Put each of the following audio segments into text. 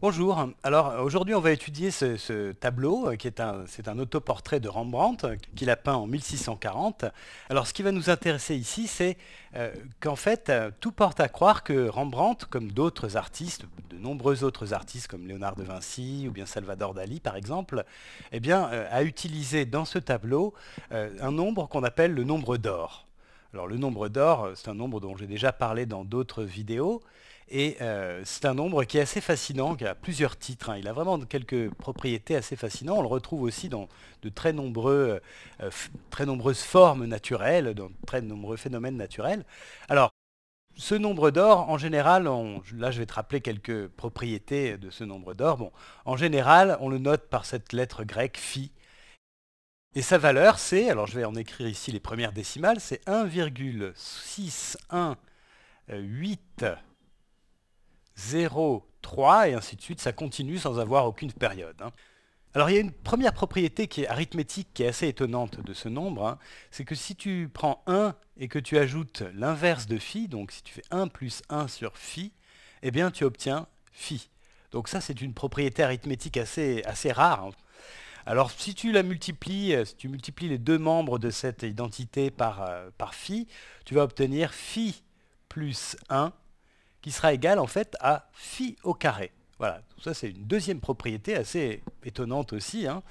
Bonjour, alors euh, aujourd'hui on va étudier ce, tableau euh, qui est un, c'est un autoportrait de Rembrandt euh, qu'il a peint en 1640. Alors ce qui va nous intéresser ici c'est qu'en fait tout porte à croire que Rembrandt, comme d'autres artistes, de nombreux autres artistes comme Léonard de Vinci ou bien Salvador Dali par exemple, eh bien, a utilisé dans ce tableau un nombre qu'on appelle le nombre d'or. Alors le nombre d'or, euh, c'est un nombre dont j'ai déjà parlé dans d'autres vidéos, et euh, c'est un nombre qui est assez fascinant, qui a plusieurs titres. Hein. Il a vraiment quelques propriétés assez fascinantes. On le retrouve aussi dans de très, nombreux, euh, très nombreuses formes naturelles, dans de très nombreux phénomènes naturels. Alors, ce nombre d'or, en général, là je vais te rappeler quelques propriétés de ce nombre d'or. Bon, en général, on le note par cette lettre grecque phi, et sa valeur, c'est, alors je vais en écrire ici les premières décimales, c'est 1,61803 et ainsi de suite. Ça continue sans avoir aucune période. Hein. Alors il y a une première propriété qui est arithmétique, qui est assez étonnante de ce nombre, hein. c'est que si tu prends 1 et que tu ajoutes l'inverse de phi, donc si tu fais 1 plus 1 sur phi, eh bien tu obtiens phi. Donc ça c'est une propriété arithmétique assez, assez rare. Hein. Alors si tu la multiplies, euh, si tu multiplies les deux membres de cette identité par, euh, par phi, tu vas obtenir phi plus 1 qui sera égal en fait à phi au carré. Voilà, tout ça c'est une deuxième propriété assez étonnante aussi. Hein.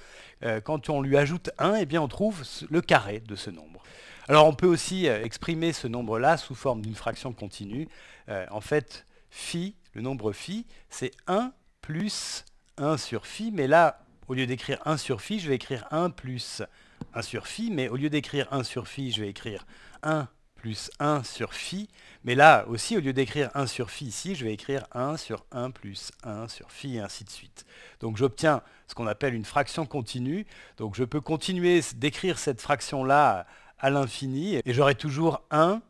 Euh, quand on lui ajoute 1, et eh bien on trouve le carré de ce nombre. Alors on peut aussi exprimer ce nombre-là sous forme d'une fraction continue. en fait, phi, le nombre phi, c'est 1 plus 1 sur phi, mais là au lieu d'écrire 1 sur phi, je vais écrire 1 plus 1 sur phi, mais au lieu d'écrire 1 sur phi, je vais écrire 1 plus 1 sur phi. Mais là aussi, au lieu d'écrire 1 sur phi ici, je vais écrire 1 sur 1 plus 1 sur phi, et ainsi de suite. Donc j'obtiens ce qu'on appelle une fraction continue. Donc je peux continuer d'écrire cette fraction-là à l'infini, et j'aurai toujours 1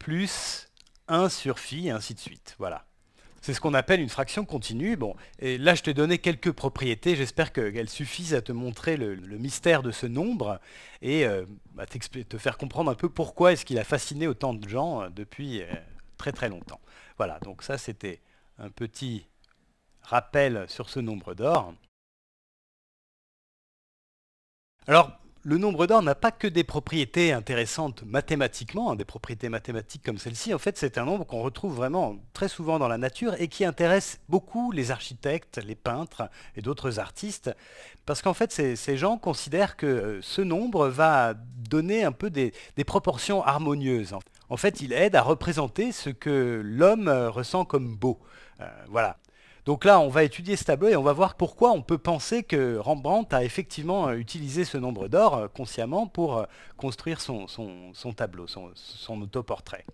plus 1 sur phi, et ainsi de suite. Voilà. C'est ce qu'on appelle une fraction continue. Bon, et là, je t'ai donné quelques propriétés. J'espère qu'elles suffisent à te montrer le, mystère de ce nombre et euh, à te faire comprendre un peu pourquoi est-ce qu'il a fasciné autant de gens euh, depuis euh, très très longtemps. Voilà, donc ça, c'était un petit rappel sur ce nombre d'or. Alors, le nombre d'or n'a pas que des propriétés intéressantes mathématiquement, hein, des propriétés mathématiques comme celle-ci. En fait, c'est un nombre qu'on retrouve vraiment très souvent dans la nature et qui intéresse beaucoup les architectes, les peintres et d'autres artistes, parce qu'en fait, ces, gens considèrent que euh, ce nombre va donner un peu des, proportions harmonieuses. En fait, il aide à représenter ce que l'homme euh, ressent comme beau. Euh, voilà. Donc là, on va étudier ce tableau et on va voir pourquoi on peut penser que Rembrandt a effectivement euh, utilisé ce nombre d'or euh, consciemment pour euh, construire son, tableau, son, autoportrait.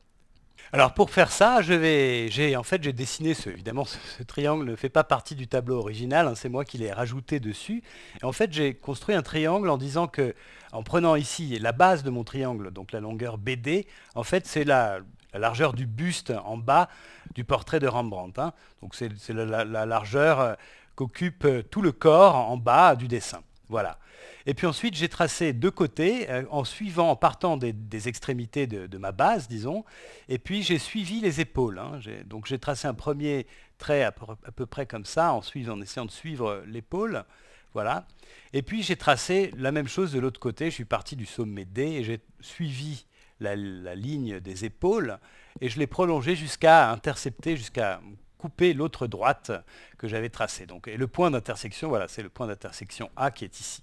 Alors pour faire ça, je vais, j'ai en fait j'ai dessiné ce. Évidemment, ce, triangle ne fait pas partie du tableau original. Hein, c'est moi qui l'ai rajouté dessus. Et en fait, j'ai construit un triangle en disant que, en prenant ici la base de mon triangle, donc la longueur BD, en fait c'est la, la largeur du buste en bas du portrait de Rembrandt. Hein. Donc c'est la, largeur euh, qu'occupe euh, tout le corps en bas du dessin. Voilà. Et puis ensuite, j'ai tracé deux côtés euh, en suivant, en partant des, extrémités de, ma base, disons, et puis j'ai suivi les épaules. Hein. Donc j'ai tracé un premier trait à peu, près comme ça, en, en essayant de suivre l'épaule. Voilà. Et puis j'ai tracé la même chose de l'autre côté. Je suis parti du sommet D et j'ai suivi la, ligne des épaules, et je l'ai prolongée jusqu'à intercepter, jusqu'à couper l'autre droite que j'avais tracée. Donc, et le point d'intersection, voilà, c'est le point d'intersection A qui est ici.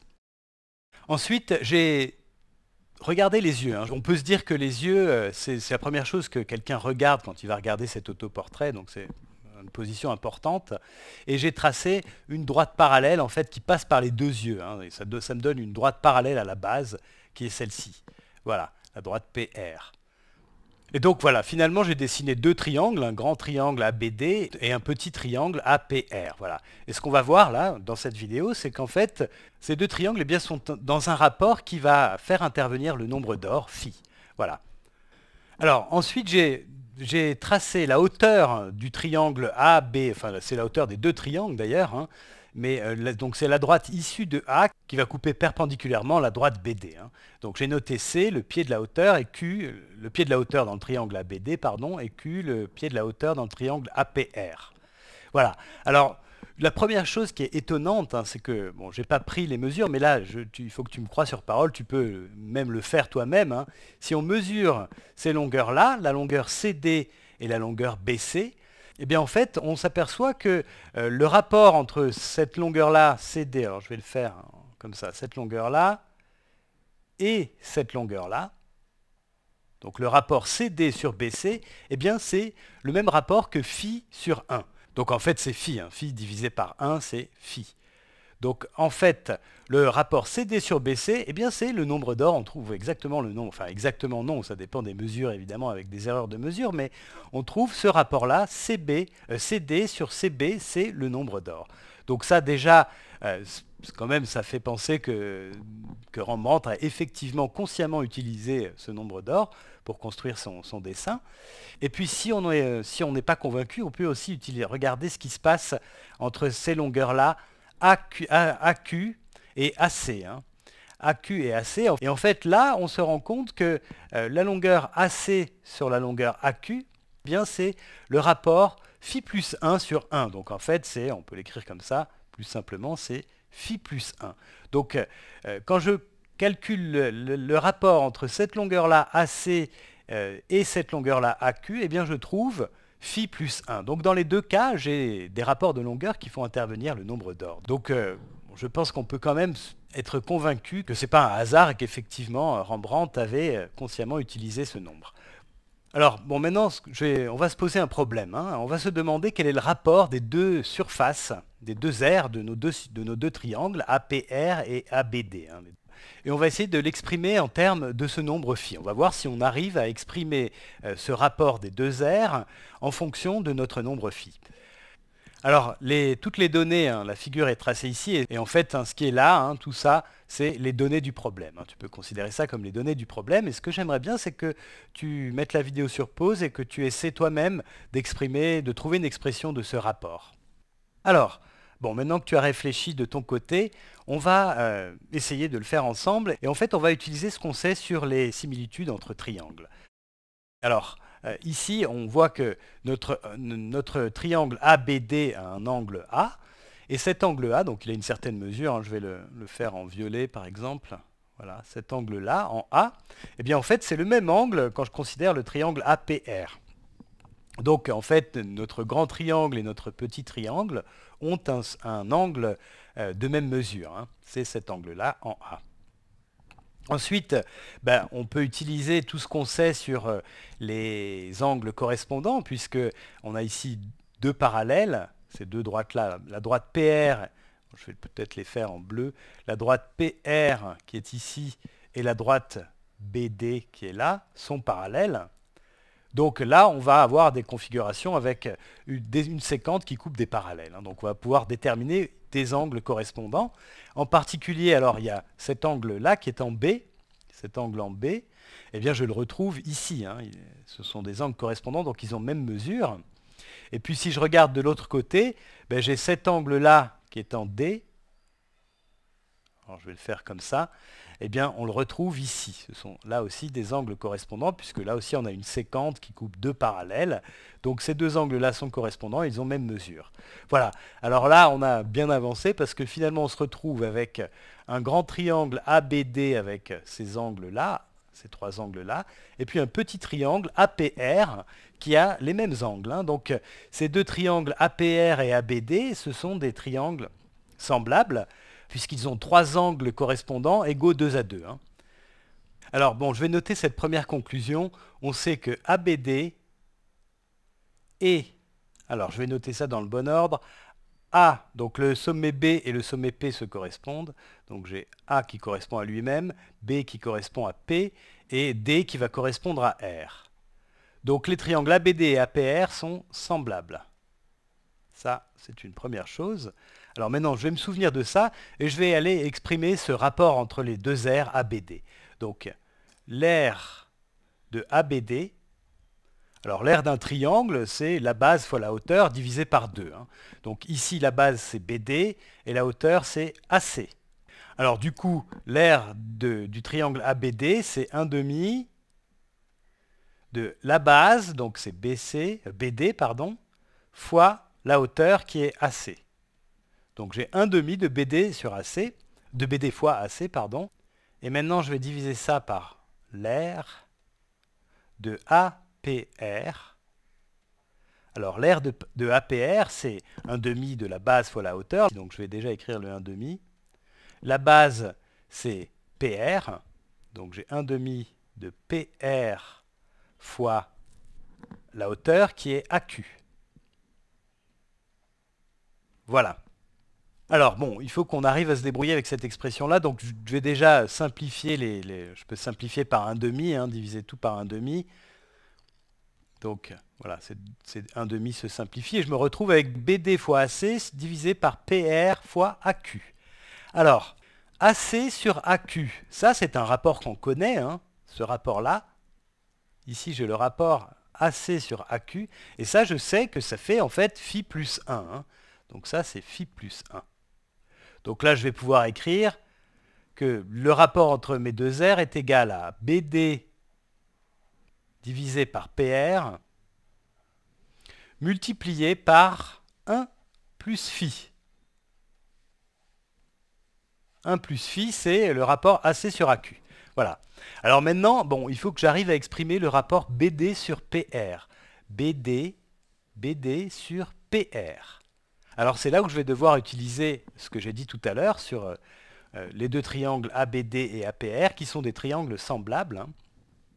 Ensuite, j'ai regardé les yeux. Hein. On peut se dire que les yeux, euh, c'est la première chose que quelqu'un regarde quand il va regarder cet autoportrait, donc c'est une position importante. Et j'ai tracé une droite parallèle, en fait, qui passe par les deux yeux. Hein. ça, ça me donne une droite parallèle à la base, qui est celle-ci. Voilà la droite PR. Et donc voilà, finalement j'ai dessiné deux triangles, un grand triangle ABD et un petit triangle APR. Voilà. Et ce qu'on va voir là, dans cette vidéo, c'est qu'en fait, ces deux triangles eh bien, sont dans un rapport qui va faire intervenir le nombre d'or, phi. Voilà. Alors ensuite j'ai tracé la hauteur du triangle AB, enfin c'est la hauteur des deux triangles d'ailleurs, hein. Mais euh, donc c'est la droite issue de A qui va couper perpendiculairement la droite BD. Hein. Donc j'ai noté C, le pied de la hauteur, et Q, le pied de la hauteur dans le triangle ABD, pardon, et Q, le pied de la hauteur dans le triangle APR. Voilà. Alors, la première chose qui est étonnante, hein, c'est que, bon, n'ai pas pris les mesures, mais là, il faut que tu me crois sur parole, tu peux même le faire toi-même. Hein. Si on mesure ces longueurs-là, la longueur CD et la longueur BC, et eh bien en fait, on s'aperçoit que euh, le rapport entre cette longueur-là, CD, je vais le faire hein, comme ça, cette longueur-là, et cette longueur-là, donc le rapport CD sur BC, eh bien c'est le même rapport que phi sur 1. Donc en fait c'est phi, hein, phi divisé par 1 c'est phi. Donc en fait, le rapport CD sur BC, eh bien c'est le nombre d'or, on trouve exactement le nombre, enfin exactement non, ça dépend des mesures évidemment avec des erreurs de mesure, mais on trouve ce rapport-là, CB, euh, CD sur CB, c'est le nombre d'or. Donc ça déjà, euh, quand même, ça fait penser que, que, Rembrandt a effectivement consciemment utilisé ce nombre d'or pour construire son, dessin. Et puis euh, si on n'est pas convaincu, on peut aussi utiliser, regarder ce qui se passe entre ces longueurs-là AQ, et AC. Hein. AQ et AC. Et en fait, là, on se rend compte que euh, la longueur AC sur la longueur AQ, eh bien c'est le rapport phi plus 1 sur 1. Donc en fait, c'est, on peut l'écrire comme ça, plus simplement, c'est phi plus 1. Donc euh, euh, quand je calcule le, rapport entre cette longueur-là AC et cette longueur-là AQ, eh bien je trouve phi plus 1. Donc dans les deux cas, j'ai des rapports de longueur qui font intervenir le nombre d'ordres. Donc euh, je pense qu'on peut quand même être convaincu que ce n'est pas un hasard et qu'effectivement euh, Rembrandt avait euh, consciemment utilisé ce nombre. Alors, bon, maintenant, on va se poser un problème. Hein. On va se demander quel est le rapport des deux surfaces, des deux aires de nos deux, triangles, APR et ABD. Hein, et on va essayer de l'exprimer en termes de ce nombre phi. On va voir si on arrive à exprimer euh, ce rapport des deux R en fonction de notre nombre phi. Alors, toutes les données, hein, la figure est tracée ici, et, en fait, hein, ce qui est là, hein, tout ça, c'est les données du problème. Tu peux considérer ça comme les données du problème, et ce que j'aimerais bien, c'est que tu mettes la vidéo sur pause et que tu essaies toi-même d'exprimer, de trouver une expression de ce rapport. Alors, Bon, maintenant que tu as réfléchi de ton côté, on va euh, essayer de le faire ensemble. Et en fait, on va utiliser ce qu'on sait sur les similitudes entre triangles. Alors, euh, ici, on voit que notre, euh, triangle ABD a un angle A. Et cet angle A, donc il a une certaine mesure, hein, je vais le, faire en violet par exemple, voilà, cet angle-là, en A, et eh bien en fait c'est le même angle quand je considère le triangle APR. Donc en fait, notre grand triangle et notre petit triangle ont un, angle euh, de même mesure. Hein. C'est cet angle-là en A. Ensuite, ben, on peut utiliser tout ce qu'on sait sur euh, les angles correspondants, puisque on a ici deux parallèles, ces deux droites-là, la droite PR, je vais peut-être les faire en bleu, la droite PR qui est ici et la droite BD qui est là, sont parallèles. Donc là, on va avoir des configurations avec euh, une, séquence séquente qui coupe des parallèles. Hein. Donc on va pouvoir déterminer des angles correspondants. En particulier, alors il y a cet angle-là qui est en B, cet angle en B, eh bien je le retrouve ici. Hein. Ce sont des angles correspondants, donc ils ont même mesure. Et puis si je regarde de l'autre côté, ben, j'ai cet angle-là qui est en D, je vais le faire comme ça, eh bien on le retrouve ici. Ce sont là aussi des angles correspondants, puisque là aussi on a une séquente qui coupe deux parallèles. Donc ces deux angles-là sont correspondants, ils ont même mesure. Voilà, alors là on a bien avancé, parce que finalement on se retrouve avec un grand triangle ABD avec ces angles-là, ces trois angles-là, et puis un petit triangle APR qui a les mêmes angles. Hein. Donc ces deux triangles APR et ABD, ce sont des triangles semblables, puisqu'ils ont trois angles correspondants égaux 2 à 2. Hein. Alors bon, je vais noter cette première conclusion. On sait que ABD et alors je vais noter ça dans le bon ordre, A, donc le sommet B et le sommet P se correspondent. Donc j'ai A qui correspond à lui-même, B qui correspond à P et D qui va correspondre à R. Donc les triangles ABD et APR sont semblables. Ça, c'est une première chose. Alors maintenant, je vais me souvenir de ça et je vais aller exprimer ce rapport entre les deux aires ABD. Donc, l'aire de ABD, alors l'aire d'un triangle, c'est la base fois la hauteur divisé par 2. Hein. Donc ici, la base, c'est BD et la hauteur, c'est AC. Alors du coup, l'aire du triangle ABD, c'est 1 demi de la base, donc c'est BC, BD, pardon, fois la hauteur qui est AC. Donc j'ai un demi de BD sur AC, de BD fois AC, pardon. Et maintenant, je vais diviser ça par l'air de APR. Alors l'air de, APR, c'est un demi de la base fois la hauteur. Donc je vais déjà écrire le 1 demi. La base, c'est PR. Donc j'ai un demi de PR fois la hauteur qui est AQ. Voilà. Alors bon, il faut qu'on arrive à se débrouiller avec cette expression-là, donc je vais déjà simplifier les, Je peux simplifier par un demi, hein, diviser tout par un demi. Donc voilà, c'est un demi se simplifie, et je me retrouve avec BD fois AC divisé par PR fois AQ. Alors, AC sur AQ, ça c'est un rapport qu'on connaît, hein, ce rapport-là. Ici j'ai le rapport AC sur AQ, et ça je sais que ça fait en fait phi plus 1. Hein. Donc ça c'est phi plus 1. Donc là, je vais pouvoir écrire que le rapport entre mes deux R est égal à BD divisé par PR multiplié par 1 plus phi. 1 plus phi, c'est le rapport AC sur AQ. Voilà. Alors maintenant, bon, il faut que j'arrive à exprimer le rapport BD sur PR. BD, BD sur PR. Alors c'est là où je vais devoir utiliser ce que j'ai dit tout à l'heure sur euh, euh, les deux triangles ABD et APR, qui sont des triangles semblables. Hein.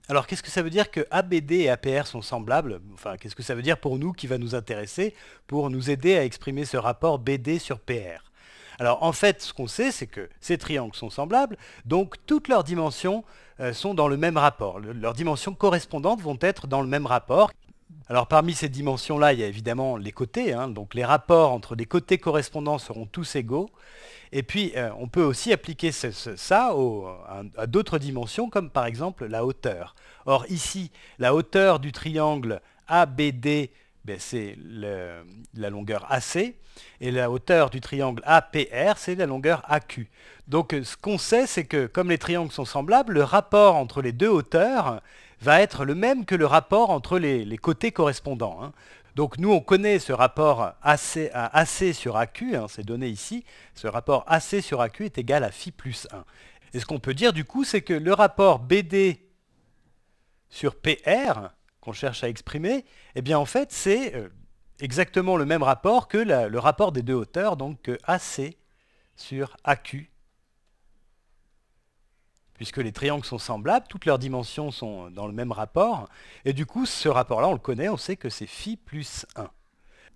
Alors qu'est-ce que ça veut dire que ABD et APR sont semblables Enfin, qu'est-ce que ça veut dire pour nous qui va nous intéresser pour nous aider à exprimer ce rapport BD sur PR alors en fait, ce qu'on sait, c'est que ces triangles sont semblables, donc toutes leurs dimensions euh, sont dans le même rapport. leurs dimensions correspondantes vont être dans le même rapport. Alors parmi ces dimensions-là, il y a évidemment les côtés, hein. donc les rapports entre les côtés correspondants seront tous égaux. Et puis euh, on peut aussi appliquer ça à, d'autres dimensions, comme par exemple la hauteur. Or ici, la hauteur du triangle ABD, ben, c'est la longueur AC, et la hauteur du triangle APR, c'est la longueur AQ. Donc ce qu'on sait, c'est que comme les triangles sont semblables, le rapport entre les deux hauteurs va être le même que le rapport entre les, côtés correspondants. Hein. Donc nous, on connaît ce rapport AC, sur AQ, hein, c'est donné ici, ce rapport AC sur AQ est égal à phi plus 1. Et ce qu'on peut dire du coup, c'est que le rapport BD sur PR, qu'on cherche à exprimer, eh bien en fait, c'est euh, exactement le même rapport que le rapport des deux hauteurs, donc AC sur AQ puisque les triangles sont semblables, toutes leurs dimensions sont dans le même rapport, et du coup ce rapport-là, on le connaît, on sait que c'est phi plus 1.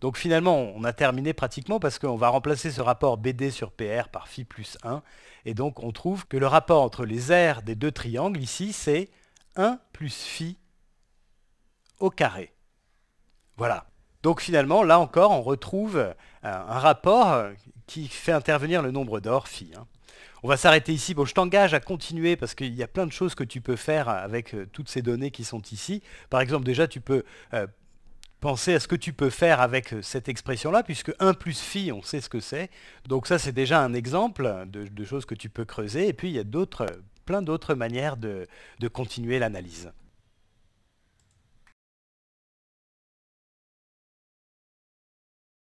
Donc finalement, on a terminé pratiquement parce qu'on va remplacer ce rapport BD sur PR par phi plus 1, et donc on trouve que le rapport entre les aires des deux triangles ici, c'est 1 plus phi au carré. Voilà. Donc finalement, là encore, on retrouve euh, un rapport qui fait intervenir le nombre d'or phi. Hein. On va s'arrêter ici. Bon, je t'engage à continuer parce qu'il y a plein de choses que tu peux faire avec euh, toutes ces données qui sont ici. Par exemple, déjà, tu peux euh, penser à ce que tu peux faire avec euh, cette expression-là, puisque 1 plus phi, on sait ce que c'est. Donc ça, c'est déjà un exemple de, choses que tu peux creuser. Et puis, il y a plein d'autres manières de continuer l'analyse.